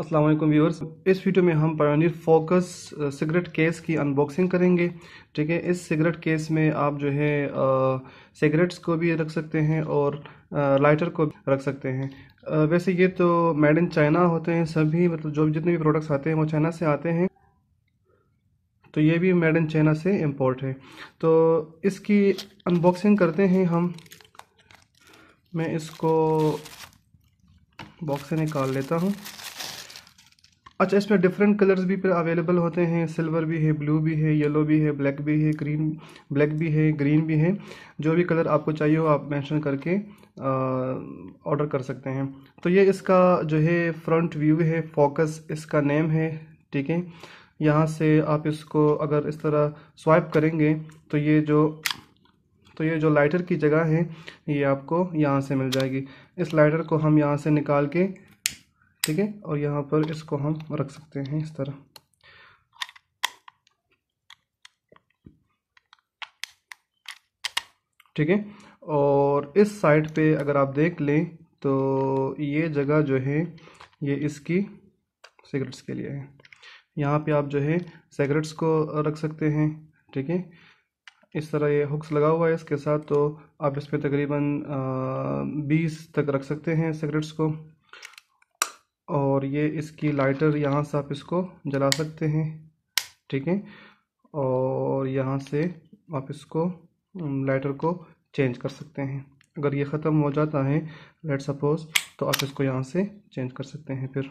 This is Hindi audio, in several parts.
असलम व्यूअर्स इस वीडियो में हम पायोनियर फोकस सिगरेट केस की अनबॉक्सिंग करेंगे ठीक है इस सिगरेट केस में आप जो है सिगरेट्स को भी रख सकते हैं और आ, लाइटर को रख सकते हैं आ, वैसे ये तो मेड इन चाइना होते हैं सभी मतलब जो भी जितने भी प्रोडक्ट्स आते हैं वो चाइना से आते हैं तो ये भी मेड इन चाइना से इम्पोर्ट है तो इसकी अनबॉक्सिंग करते हैं हम मैं इसको बॉक्स से निकाल लेता हूँ अच्छा इसमें डिफरेंट कलर्स भी अवेलेबल होते हैं सिल्वर भी है ब्लू भी है येलो भी है ब्लैक भी है ग्रीन ब्लैक भी है ग्रीन भी है जो भी कलर आपको चाहिए हो आप मेंशन करके ऑर्डर कर सकते हैं तो ये इसका जो है फ्रंट व्यू है फोकस इसका नेम है ठीक है यहाँ से आप इसको अगर इस तरह स्वाइप करेंगे तो ये जो तो ये जो लाइटर की जगह है ये आपको यहाँ से मिल जाएगी इस लाइटर को हम यहाँ से निकाल के ठीक है और यहाँ पर इसको हम रख सकते हैं इस तरह ठीक है और इस साइड पे अगर आप देख लें तो ये जगह जो है ये इसकी सिगरेट्स के लिए है यहाँ पे आप जो है सिगरेट्स को रख सकते हैं ठीक है इस तरह ये हुक्स लगा हुआ है इसके साथ तो आप इसमें तकरीबन बीस तक रख सकते हैं सिगरेट्स को और ये इसकी लाइटर यहाँ से आप इसको जला सकते हैं ठीक है और यहाँ से आप इसको लाइटर को चेंज कर सकते हैं अगर ये ख़त्म हो जाता है लेट सपोज़ तो आप इसको यहाँ से चेंज कर सकते हैं फिर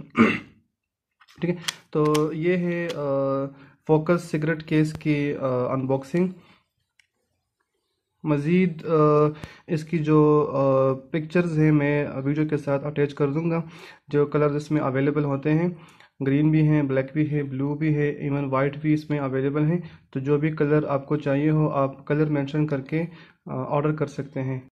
ठीक है तो ये है फोकस सिगरेट केस की अनबॉक्सिंग मज़ीद इसकी जो पिक्चर्स हैं मैं वीडियो के साथ अटैच कर दूँगा जो कलर्स इसमें अवेलेबल होते हैं ग्रीन भी हैं ब्लैक भी है ब्लू भी है इवन वाइट भी इसमें अवेलेबल हैं तो जो भी कलर आपको चाहिए हो आप कलर मेंशन करके ऑर्डर कर सकते हैं